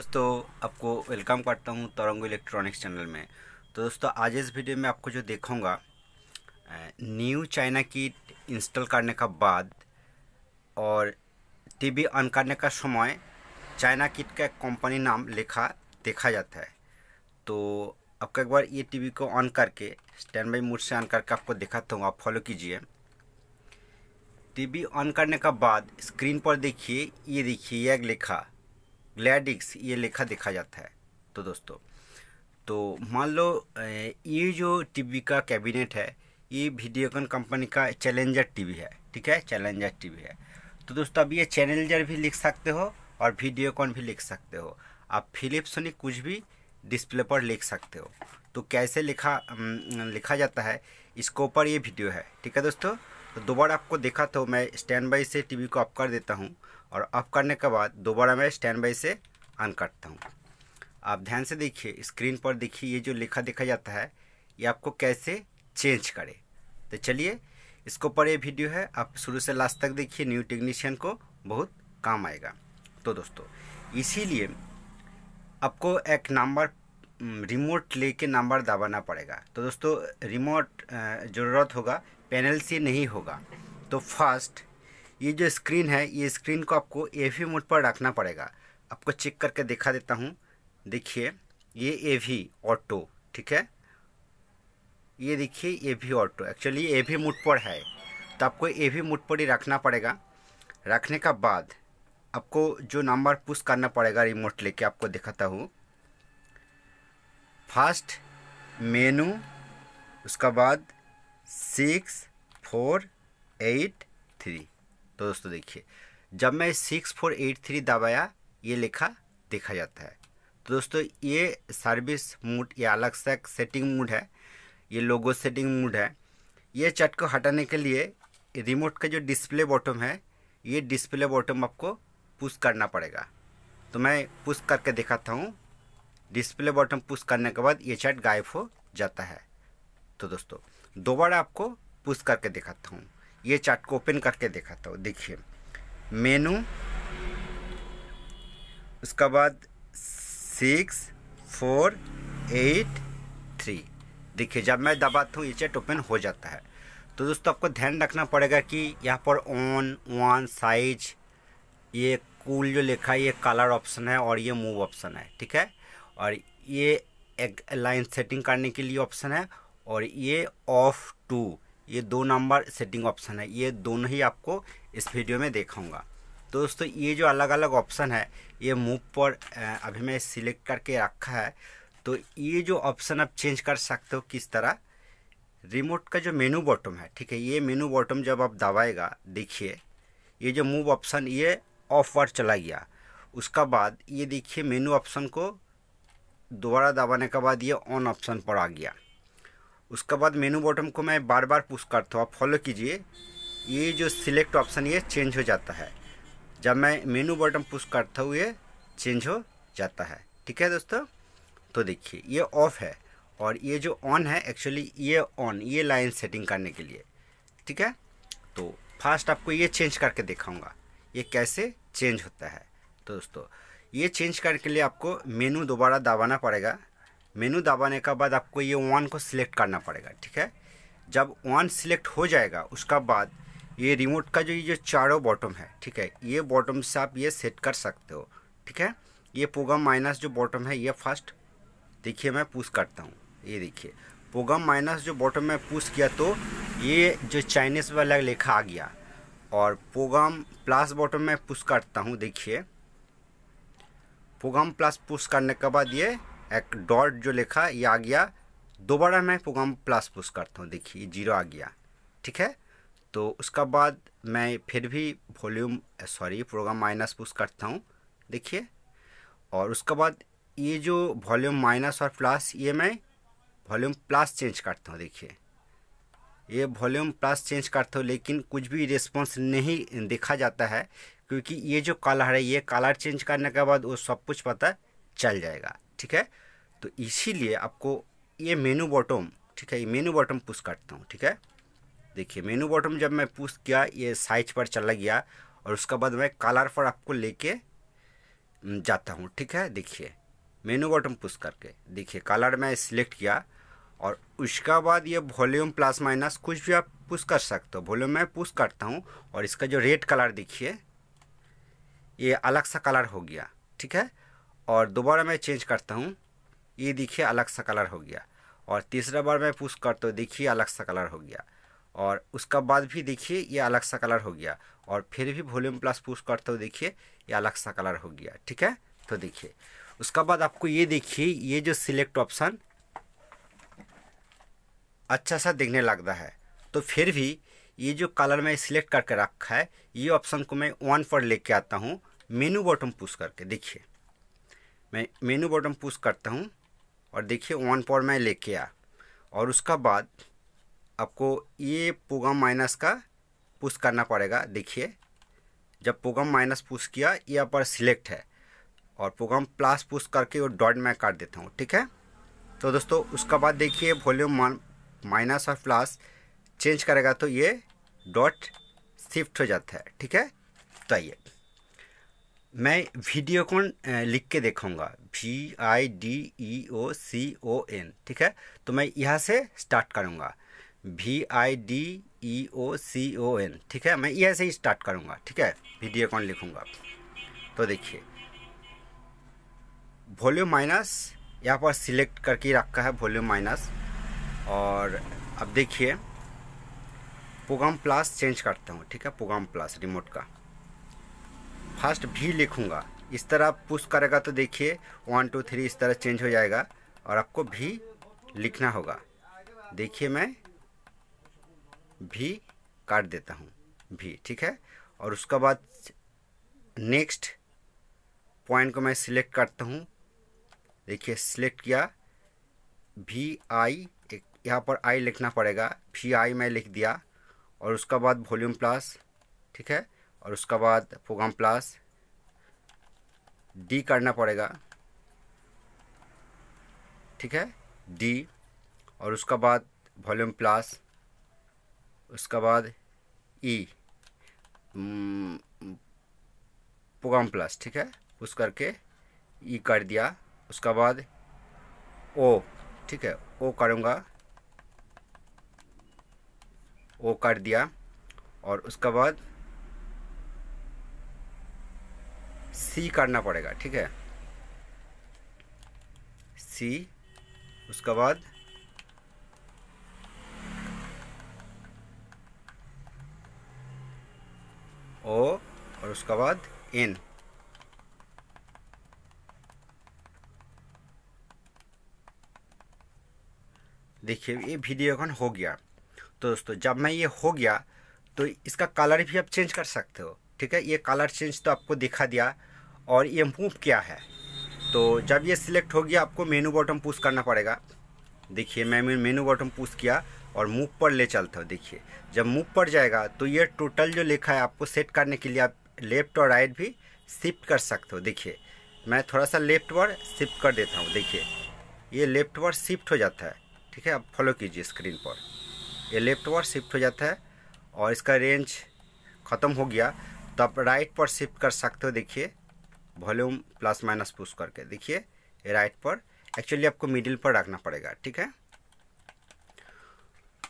दोस्तों आपको वेलकम करता हूँ तरंग इलेक्ट्रॉनिक्स चैनल में तो दोस्तों आज इस वीडियो में आपको जो देखूँगा न्यू चाइना किट इंस्टॉल करने का बाद और टीवी ऑन करने का समय चाइना किट का कंपनी नाम लिखा देखा जाता है तो आपको एक बार ये टीवी को ऑन करके स्टैंड बाई मूड से ऑन करके आपको दिखाता हूँ आप फॉलो कीजिए टीवी ऑन करने का बाद स्क्रीन पर देखिए ये देखिए एक लिखा ग्लैडिक्स ये लेखा देखा जाता है तो दोस्तों तो मान लो ये जो टीवी का कैबिनेट है ये वीडियोकॉन कंपनी का चैलेंजर टीवी है ठीक है चैलेंजर टीवी है तो दोस्तों अब ये चैलेंजर भी लिख सकते हो और वीडियोकॉन भी लिख सकते हो आप फिलिप्सोनिक कुछ भी डिस्प्ले पर लिख सकते हो तो कैसे लिखा लिखा जाता है इसको ऊपर ये वीडियो है ठीक है दोस्तों तो दोबारा आपको देखा तो मैं स्टैंड बाई से टीवी को ऑफ कर देता हूँ और अप करने के बाद दोबारा मैं स्टैंड बाई से अन करता हूँ आप ध्यान से देखिए स्क्रीन पर देखिए ये जो लिखा देखा जाता है ये आपको कैसे चेंज करे तो चलिए इसको पर ये वीडियो है आप शुरू से लास्ट तक देखिए न्यू टेक्नीशियन को बहुत काम आएगा तो दोस्तों इसीलिए आपको एक नंबर रिमोट लेके नंबर दबाना पड़ेगा तो दोस्तों रिमोट ज़रूरत होगा पैनल से नहीं होगा तो फर्स्ट ये जो स्क्रीन है ये स्क्रीन को आपको ए वी मोड पर रखना पड़ेगा आपको चेक करके दिखा देता हूँ देखिए ये ए वी ऑटो ठीक है ये देखिए A V auto actually A V mode पर है तो आपको ए वी मोड पर ही रखना पड़ेगा रखने का बाद आपको जो नंबर पुश करना पड़ेगा रिमोट लेके आपको दिखाता हूँ फर्स्ट मेनू उसका बाद सिक्स फोर एट थ्री तो दोस्तों देखिए जब मैं सिक्स फोर एट थ्री दबाया ये लिखा देखा जाता है तो दोस्तों ये सर्विस मूड या अलग से सेटिंग मूड है ये लोगो सेटिंग मूड है ये चट को हटाने के लिए रिमोट का जो डिस्प्ले बॉटम है ये डिस्प्ले बॉटम आपको पुश करना पड़ेगा तो मैं पुश करके दिखाता हूँ डिस्प्ले बॉटम पुश करने के बाद ये चैट गायब हो जाता है तो दोस्तों दोबारा आपको पुश करके दिखाता हूँ ये चार्ट को ओपन करके दिखाता हूँ देखिए मेनू उसका बाद सिक्स फोर एट थ्री देखिए जब मैं दबाता हूँ ये चार्ट ओपन हो जाता है तो दोस्तों आपको ध्यान रखना पड़ेगा कि यहाँ पर ऑन वन साइज ये कूल जो लिखा है ये कलर ऑप्शन है और ये मूव ऑप्शन है ठीक है और ये एक लाइन सेटिंग करने के लिए ऑप्शन है और ये ऑफ टू ये दो नंबर सेटिंग ऑप्शन है ये दोनों ही आपको इस वीडियो में देखाऊंगा तो दोस्तों ये जो अलग अलग ऑप्शन है ये मूव पर अभी मैं सिलेक्ट करके रखा है तो ये जो ऑप्शन आप चेंज कर सकते हो किस तरह रिमोट का जो मेनू बॉटम है ठीक है ये मेनू बॉटम जब आप दबाएगा देखिए ये जो मूव ऑप्शन ये ऑफ वर्ड चला गया उसका बाद ये देखिए मेनू ऑप्शन को दोबारा दबाने के बाद ये ऑन ऑप्शन पर आ गया उसके बाद मेनू बॉटम को मैं बार बार पुश करता हूँ आप फॉलो कीजिए ये जो सिलेक्ट ऑप्शन ये चेंज हो जाता है जब मैं मेनू बॉटम पुश करता हूँ ये चेंज हो जाता है ठीक है दोस्तों तो देखिए ये ऑफ़ है और ये जो ऑन है एक्चुअली ये ऑन ये लाइन सेटिंग करने के लिए ठीक है तो फास्ट आपको ये चेंज करके दिखाऊंगा ये कैसे चेंज होता है तो दोस्तों ये चेंज के लिए आपको मेनू दोबारा दबाना पड़ेगा मेनू दबाने के बाद आपको ये वन को सिलेक्ट करना पड़ेगा ठीक है जब वन सिलेक्ट हो जाएगा उसका बाद ये रिमोट का जो ये जो चारों बॉटम है ठीक है ये बॉटम से आप ये सेट कर सकते हो ठीक है ये पोगम माइनस जो बॉटम है ये फर्स्ट देखिए मैं पुश करता हूँ ये देखिए पोगम माइनस जो बॉटम में पुश किया तो ये जो चाइनीस वाला लेखा आ गया और पोगम प्लस बॉटम में पुश करता हूँ देखिए पोगम प्लस पुश करने के बाद ये एक डॉट जो लिखा ये आ गया दोबारा मैं प्रोग्राम प्लस पुश करता हूँ देखिए जीरो आ गया ठीक है तो उसका बाद मैं फिर भी volume sorry programme minus push करता हूँ देखिए और उसका बाद ये जो वॉल्यूम माइनस और प्लस ये मैं वॉल्यूम प्लस चेंज करता हूँ देखिए ये वॉल्यूम प्लस चेंज करता हूँ लेकिन कुछ भी रिस्पॉन्स नहीं देखा जाता है क्योंकि ये जो कलर है ये कलर चेंज करने के बाद वो सब कुछ पता चल जाएगा ठीक है तो इसीलिए आपको ये मेनू बॉटम ठीक है ये मेनू बॉटम पुश करता हूँ ठीक है देखिए मेनू बॉटम जब मैं पुश किया ये साइज पर चला गया और उसके बाद मैं कलर पर आपको लेके जाता हूँ ठीक है देखिए मेनू बॉटम पुश करके देखिए कलर मैं सिलेक्ट किया और उसके बाद ये वॉल्यूम प्लस माइनस कुछ भी आप पुश कर सकते हो वॉल्यूम मैं पुश करता हूँ और इसका जो रेड कलर देखिए ये अलग सा कलर हो गया ठीक है और दोबारा मैं चेंज करता हूँ ये देखिए अलग सा कलर हो गया और तीसरा बार मैं पुश करता हूँ देखिए अलग सा कलर हो गया और उसका बाद भी देखिए ये अलग सा कलर हो गया और फिर भी वॉल्यूम प्लस पुश करते हो देखिए ये अलग सा कलर हो गया ठीक है तो देखिए उसका बाद आपको ये देखिए ये जो सिलेक्ट ऑप्शन अच्छा सा दिखने लगता है तो फिर भी ये जो कलर मैं सिलेक्ट करके रखा है ये ऑप्शन को मैं वन पर लेके आता हूँ मेनू बॉटम पुश करके देखिए मैं मेनू बटन पुश करता हूँ और देखिए वन पॉवर मैं लेके आ और उसका बाद आपको ये पोगम माइनस का पुश करना पड़ेगा देखिए जब प्रोग्राम माइनस पुश किया ये यहाँ पर सिलेक्ट है और प्रोग्राम प्लस पुश करके वो डॉट मैं काट देता हूँ ठीक है तो दोस्तों उसका बाद देखिए वॉल्यूम माइनस और प्लस चेंज करेगा तो ये डॉट शिफ्ट हो जाता है ठीक है तो आइए मैं वीडियो कौन लिख के देखूँगा V I D E e O C O N ठीक है तो मैं यहाँ से स्टार्ट करूँगा V I D E O C O N ठीक है मैं यहाँ से ही स्टार्ट करूँगा ठीक है वीडियो कौन लिखूँगा तो देखिए वॉल्यूम माइनस यहाँ पर सिलेक्ट करके रखा है वॉल्यूम माइनस और अब देखिए प्रोग्राम प्लस चेंज करता हूँ ठीक है प्रोग्राम प्लस रिमोट का फर्स्ट भी लिखूंगा इस तरह आप पुश करेगा तो देखिए वन टू थ्री इस तरह चेंज हो जाएगा और आपको भी लिखना होगा देखिए मैं भी काट देता हूँ भी ठीक है और उसका बाद नेक्स्ट पॉइंट को मैं सिलेक्ट करता हूँ देखिए सिलेक्ट किया भी आई एक यहाँ पर आई लिखना पड़ेगा भी आई मैं लिख दिया और उसका बाद वॉल्यूम प्लस ठीक है और उसका बाद प्रोग्राम प्लस डी करना पड़ेगा ठीक है डी और उसका बाद वॉल्यूम प्लस उसका बाद ई प्रोग्राम प्लस ठीक है उस करके ई e कर दिया उसका बाद ओ ठीक है ओ करूँगा ओ कर दिया और उसका बाद सी काटना पड़ेगा ठीक है सी उसके बाद ओ और उसके बाद एन देखिए ये वीडियो कौन हो गया तो दोस्तों जब मैं ये हो गया तो इसका कलर भी आप चेंज कर सकते हो ठीक है ये कलर चेंज तो आपको दिखा दिया और ये मूव क्या है तो जब ये सिलेक्ट हो गया आपको मेनू बॉटम पुश करना पड़ेगा देखिए मैं मेनू बॉटम पुश किया और मूव पर ले चलता हूँ देखिए जब मूव पर जाएगा तो ये टोटल जो लिखा है आपको सेट करने के लिए आप लेफ्ट और राइट भी शिफ्ट कर सकते हो देखिए मैं थोड़ा सा लेफ्ट पर शिफ्ट कर देता हूँ देखिए ये लेफ्ट पर शिफ्ट हो जाता है ठीक है आप फॉलो कीजिए स्क्रीन पर ये लेफ्ट पर शिफ्ट हो जाता है और इसका रेंज ख़त्म हो गया तो आप राइट पर शिफ्ट कर सकते हो देखिए वॉल्यूम प्लस माइनस पुश करके देखिए राइट पर एक्चुअली आपको मिडिल पर रखना पड़ेगा ठीक है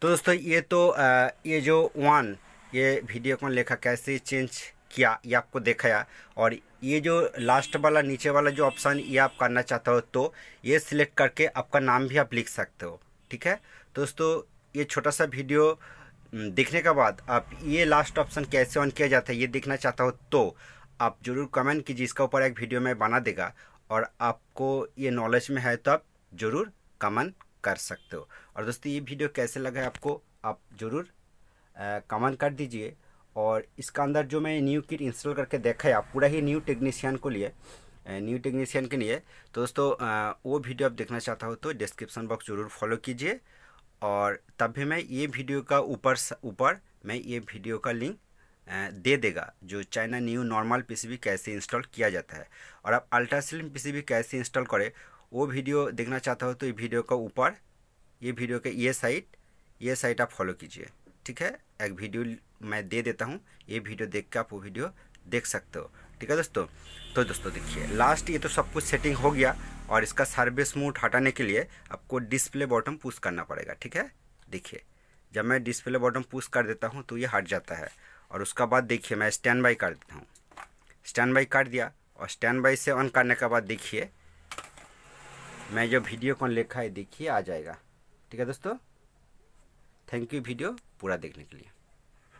तो दोस्तों ये तो आ, ये जो वन ये वीडियो को लेखा कैसे चेंज किया ये आपको देखाया और ये जो लास्ट वाला नीचे वाला जो ऑप्शन ये आप करना चाहते हो तो ये सिलेक्ट करके आपका नाम भी आप लिख सकते हो ठीक है तो दोस्तों ये छोटा सा वीडियो देखने के बाद आप ये लास्ट ऑप्शन कैसे ऑन किया जाता है ये देखना चाहता हो तो आप ज़रूर कमेंट कीजिए इसके ऊपर एक वीडियो मैं बना देगा और आपको ये नॉलेज में है तो आप ज़रूर कमेंट कर सकते हो और दोस्तों ये वीडियो कैसे लगा है आपको आप ज़रूर कमेंट कर दीजिए और इसका अंदर जो मैं न्यू किट इंस्टॉल करके देखा है आप पूरा ही न्यू टेक्नीशियन को लिए न्यू टेक्नीशियन के लिए तो दोस्तों वो वीडियो आप देखना चाहता हो तो डिस्क्रिप्शन बॉक्स ज़रूर फॉलो कीजिए और तब भी मैं ये वीडियो का ऊपर ऊपर मैं ये वीडियो का लिंक दे देगा जो चाइना न्यू नॉर्मल पीसीबी कैसे इंस्टॉल किया जाता है और आप अल्ट्रा स्लिम पीसीबी कैसे इंस्टॉल करें वो वीडियो देखना चाहता हो तो ये वीडियो का ऊपर ये वीडियो के ये साइट ये साइट आप फॉलो कीजिए ठीक है एक वीडियो मैं दे देता हूँ ये वीडियो देख के आप वो वीडियो देख सकते हो ठीक है दोस्तों तो दोस्तों देखिए लास्ट ये तो सब कुछ सेटिंग हो गया और इसका सर्विस मूड हटाने के लिए आपको डिस्प्ले बॉटम पुश करना पड़ेगा ठीक है देखिए जब मैं डिस्प्ले बॉटम पुश कर देता हूँ तो ये हट जाता है और उसका बाद देखिए मैं स्टैंड बाई कर देता हूँ स्टैंड बाई कर दिया और स्टैंड बाई से ऑन करने के बाद देखिए मैं जो वीडियो कौन लिखा है देखिए आ जाएगा ठीक है दोस्तों थैंक यू वीडियो पूरा देखने के लिए